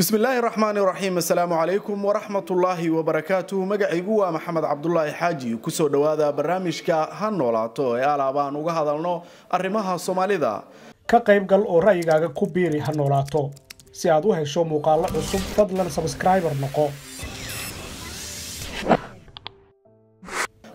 bismillaahi raxmaani raxiim assalaamu calaykum waraxmatullaahi wabarakaatuh magacaygu waa maxamed cabdulaahi xaaji kusoo dhowaada barnaamijka ha noolaato ee alaabaan uga hadalno arrimaha soomaalida ka qaybgal oo ra'yigaaga ku biiri ha noolaato si aad u hesho muuqaallo cusub fadlan sabskraibar noqo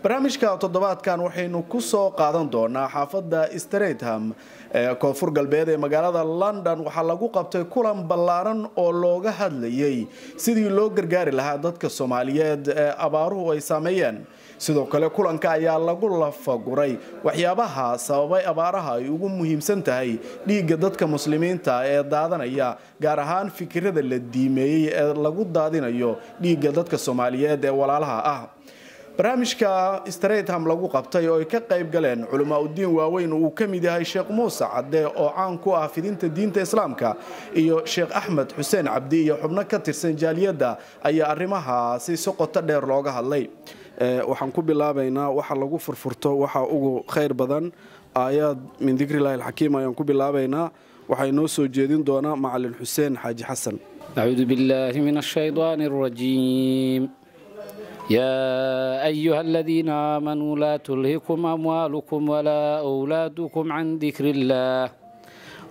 barnaamijka toddobaadkan waxaynu ku soo qaadan doonaa xaafadda stratham ee koonfur galbeed ee magaalada london waxaa lagu qabtay kulan ballaaran oo looga hadlayay sidii loo gargaari lahaa dadka soomaaliyeed ee abaaruhu ay saameeyeen sidoo kale kulanka ayaa lagu lafaguray waxyaabaha sababay abaaraha ay ugu muhiimsan tahay dhiigga dadka muslimiinta ee daadanaya gaar ahaan fikirada la diimeeyey ee lagu daadinayo dhiigga dadka soomaaliyeed ee walaalaha ah barnaamijka stretham lagu qabtay oo ay ka qayb galeen culamaa udiin waaweyn uu ka mid yahay sheekh muuse cadde oo caan ku ah fidinta diinta islaamka iyo sheekh axmed xuseen cabdi iyo xubno ka tirsan jaaliyadda ayaa arrimahaasi si qoto dheer looga hadlay eh, waxaan ku bilaabaynaa waxa lagu furfurto waxa ugu khayr badan aayaad min dikrilahi alxakiim ayaan ku bilaabaynaa waxay noo soo jeedin doonaa macalin xuseen xaaji xasan acuudu billaahi min ashaydaani alrajiim يا أيها الذين آمنوا لا تلهكم أموالكم ولا أولادكم عن ذكر الله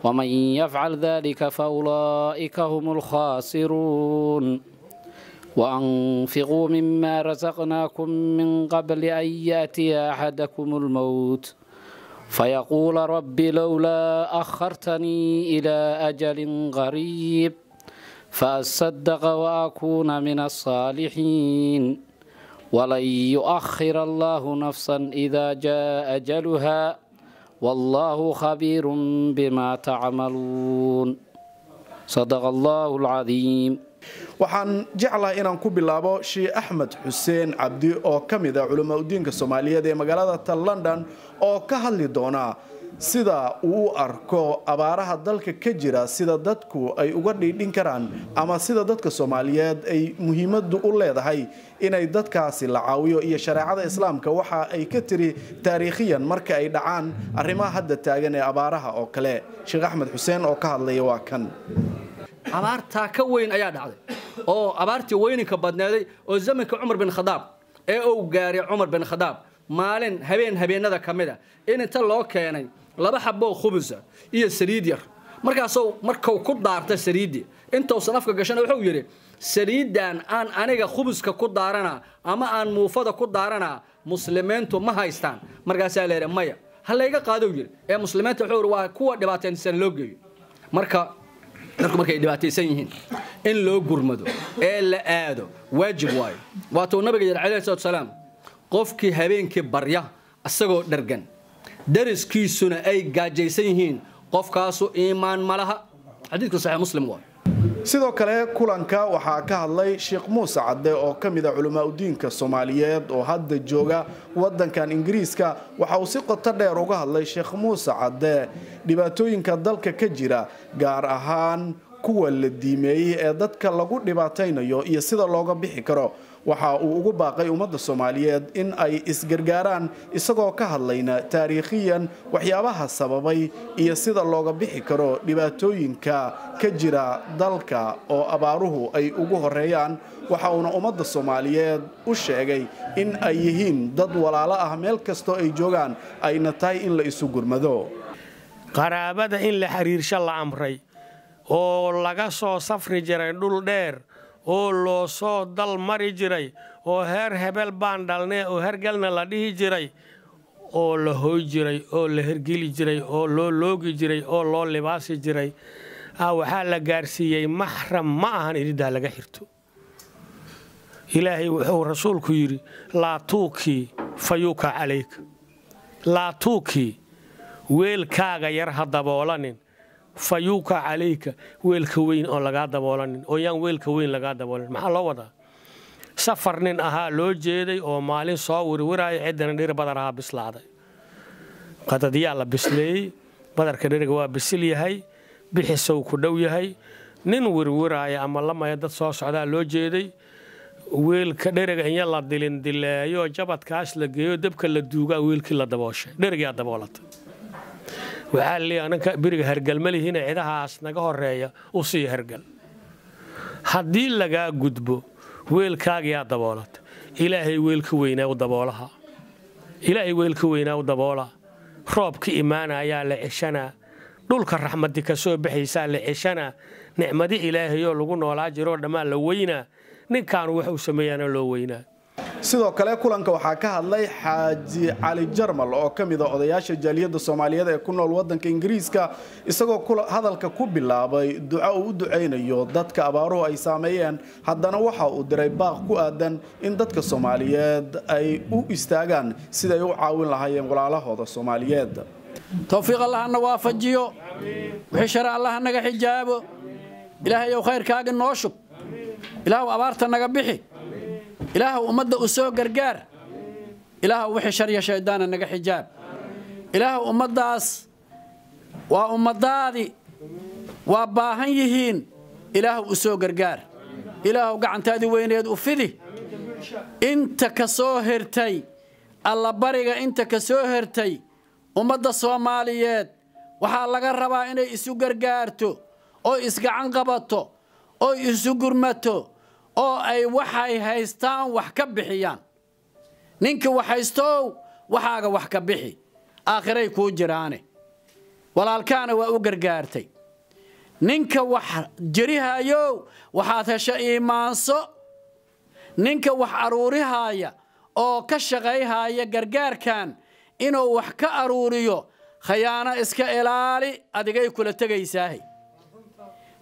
ومن يفعل ذلك فأولئك هم الخاسرون وأنفقوا مما رزقناكم من قبل أن يأتي أحدكم الموت فيقول رب لولا أخرتني إلى أجل قريب فأصدق وأكون من الصالحين ولن يؤخر الله نفسا إذا جاء أجلها والله خبير بما تعملون صدق الله العظيم waxaan jeclaa inaan ku bilaabo shii axmed xuseen cabdi oo ka mid ah culimaudiinka soomaaliyeed ee magaalada ta london oo ka hadli doonaa sida uu arko abaaraha dalka ka jira sida dadku ay uga dhiidhin karaan ama sida dadka soomaaliyeed ay muhiimaddu u leedahay inay dadkaasi la caawiyo iyo shareecada islaamka waxa ay ka tiri taariikhiyan marka ay dhacaan arrimaha hadda taagan ee abaaraha oo kale sheekh axmed xuseen oo ka hadlaya waa kan abaartaa ka weyn ayaa dhacday oo abaartii weyninka badneeday oo zamanka cumar bin khadaab ee uu gaaray cumar bin khadaab maalin habeen habeenada ka mid a ah. in inta loo keenay laba xaboo khumusa ah iyo saliid yar markaasou markuu ku daarta saliiddii intuusan afka gashana wuxuu yidhi saliiddan aan aniga khubuska ku daarana ama aan muufada ku daaranaa muslimiintu ma haystaan markaasaa la yidhi maya ha layga qaadou yidhi ee muslimiinta wuxuu yidhi waa kuwa dhibaataysan loo geeyo marka dadku markay dhibaataysan yihiin in loo gurmado ee la aado waajib waayo waatuu nabiga yidhi calayhi salatu wasalaam qofkii habeenkii barya isagoo dhergan dariskiisuna ay gaajaysan yihiin qofkaasu iimaan malaha laha saxiix muslim waay sidoo kale kulanka waxaa ka hadlay sheekh muuse cadde oo ka mid a culimaauddiinka soomaaliyeed oo hadda jooga waddankan ingiriiska waxa uu si qoto dheer uga hadlay sheekh muuse cadde dhibaatooyinka dalka ka jira gaar ahaan kuwa la diimeeyey ee dadka lagu dhibaataynayo iyo sida looga bixi karo waxa uu ugu baaqay ummadda soomaaliyeed in ay isgargaaraan isagoo ka hadlayna taariikhiyan waxyaabaha sababay iyo sida looga bixi karo dhibaatooyinka ka jira dalka oo abaaruhu ay ugu horreeyaan waxa uuna ummadda soomaaliyeed u sheegay in ay yihiin dad walaalo ah meel kastoo ay joogaan ayna tahay in la isu gurmado qaraabada in la xiriirsho la amray oo laga soo safri jiray dhul dheer oo loo soo dal mari jiray oo heer hebel baan dhalnee oo hergelna la dhihi jiray oo la hoy jiray oo la hergeli jiray oo loo loogi jiray oo loo libaasi jiray waxaa la gaarsiiyey maxram ma ahan iriddaa laga xirto ilaahay wuxuu rasuulku yidhi laa laatuukii fayuuka calayka laa tuukii weelkaaga yar ha daboolanin fayuuka calayka weelka weyn oo lagaa daboolanin oo yaan weelka weyn lagaa daboolanin maxaa loo wadaa safar nin ahaa loo jeeday oo maalin soo wirwiraya ciddana dhir badar ahaa bislaaday qadadyaa la bisleeyey badarka dheriga waa bisil yahay bixisow ku dhow yahay nin wirwiraaya ama lamaya dad soo socdaa loo jeeday weelka dheriga inya la dilin jabadkaas la geeyo dabka la duugaa weelkii la dabooshay dherigaa daboolatay waxaa laleey ananka beriga hargal ma cidahaas naga horeeya u sii hargal haddii lagaa gudbo weelkaagiyaa daboolata ilaahay weelka weynaa u daboolaha ilaahay weelka weynaa u daboola roobka imaana la ceshanaa dhulka raxmadi ka soo baxaysaa la ceshanaa nicmadi ilaahayoo lagu noolaa jiroo dhammaa la weynaa ninkaanu wax sameeyaana loo weynaa sidoo kale kulanka waxaa ka hadlay xaaji cali jarmal oo ka mida ah odayaasha jaaliyadda soomaaliyeed ee ku nool waddanka ingiriiska isagoo hadalka ku bilaabay duco uu u ducaynayo dadka abaaruhu ay saameeyeen haddana waxa uu diray baaq ku aadan in dadka soomaaliyeed ay u istaagaan siday u caawin lahaayeen walaalahooda soomaaliyeed towfiiq allah hana waafajiyo wixishare allah naga xijaabo ilaahay ow khayrkaaga noo shub ilaahw abaarta naga bixi ilaahw ummadda u soo gargaar ilaahw wixii sharya shaydaana naga xijaab ilaahw ummaddaas waa ummadaadi waa baahan yihiin ilaahw u soo gargaar ilaahw gacantaadi weyneed u fidi inta ka soo hertay allabariga inta ka soo hertay ummadda soomaaliyeed waxaa laga rabaa inay isu gargaarto oo isgacan qabato oo isu gurmato oo ay waxay haystaan wax ka bixiyaan ninkii wax haystow waxaaga wax ka bixi aakhiray kuu jiraane walaalkaana waa u gargaartay ninka wax jirihayow waxaad hesha iimaanso ninka wax aruurihaaya oo ka shaqayhaaya gargaarkan inuu wax ka aruuriyo khayaano iska ilaali adigay kula tegaysaahay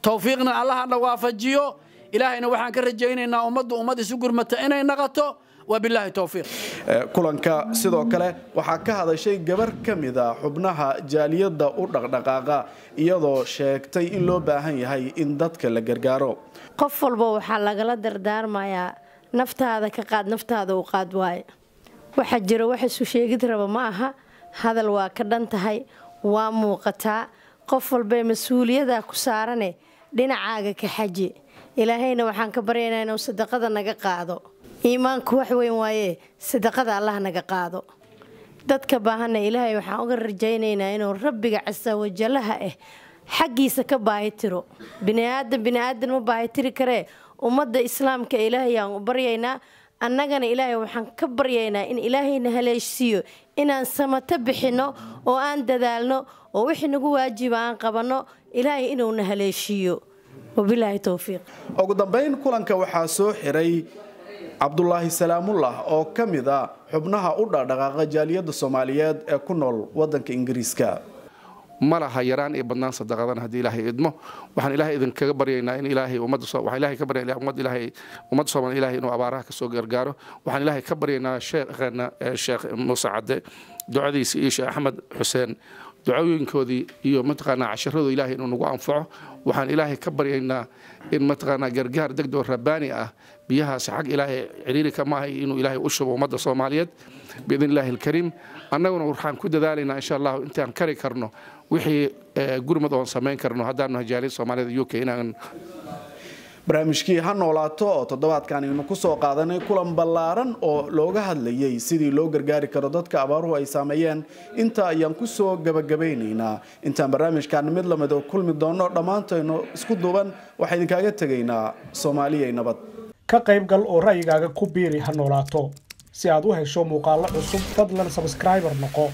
tawfiiqna allaha dhawaafajiyo ilaahayna waxaan ka rajaynaynaa ummaddu ummad isu gurmata inay naqato wabilaahi towfiiq eh, kulanka sidoo kale waxaa ka hadashay gabar ka mid a ah xubnaha jaaliyadda u dhaqdhaqaaqa iyadoo sheegtay in loo baahan yahay in dadka la gargaaro qof walba waxaa lagala dardaarmayaa naftaada ka qaad naftaada u qaad waaye waxa jira wax isu sheegid raba ma aha hadal waa ka dhan tahay waa muuqataa qof walbee mas uuliyadaa ku saarane dhinacaaga ka xaji ilaahayna waxaan ka baryaynaa inuu sadaqada naga qaado iimaanku wax weyn waaye sadaqada allah naga qaado dadka baahanna ilaahay waxaan uga rajaynaynaa inuu rabbiga casawajalaha ah eh, xaggiisa ka baahi tiro biniaadan biniaadan ma baahi tiri karee ummadda islaamka ilaahayaan u baryaynaa annagana ilaahay waxaan ka baryaynaa in ilaahayna haleeshsiiyo inaan samato bixinno oo aan dadaalno oo wixii nagu waajiba aan qabanno ilaahay inuuna haleeshiiyo wabilaahi towfiiq ugu dambayn kulanka waxaa soo xiray cabdulaahi salaamullah oo ka mid a ah xubnaha u dhadhaqaaqa jaaliyadda soomaaliyeed ee ku nool wadanka ingiriiska ma laha yaraan iyo badnaan sadaqadan haddii ilaahay idmo waxaan ilaahay idinkaga baryaynaa in ilaahay ummadda ka baryana ummad ilaahay ummadda soomaaliya ilaahay inuu abaaraha ka soo gargaaro waxaan ilaahay ka baryaynaa sheekheena eh, sheekh muuse cadde ducadiisi iyo sheekh axmed xuseen ducooyinkoodii iyo mataqaanaa casharadu ilaahay inuu nagu anfaco waxaan ilaahay ka baryaynaa in mataqaanaa gargaar degdoo rabbaani ah biyahaas xag ilaahay ciriiri ka maaha inuu ilaahay u shubo ummadda soomaaliyeed biidn illaahi alkariim annaguna waxaan ku dadaalaynaa insha allahu intaan kari karno wixii eh, gurmad oon samayn karno haddaanu hajaalin soomaaliyed uk inaan barnaamijkii ha noolaato oo toddobaadkan aynu kusoo qaadanay kulan ballaaran oo looga hadlayay sidii loo gargaari karo dadka abaaruhu ay saameeyeen inta ayaan kusoo gabagabaynaynaa intaan barnaamijkan mid lamid oo kulmi doono dhammaantaynu isku duuban waxaa idinkaaga tegaynaa soomaaliyay nabad ka qaybgal oo ra'yigaaga ku biiri ha noolaato si aad u hesho muuqaallo cusub fadlan sabskriiber noqo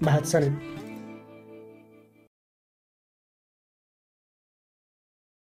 mahadsanid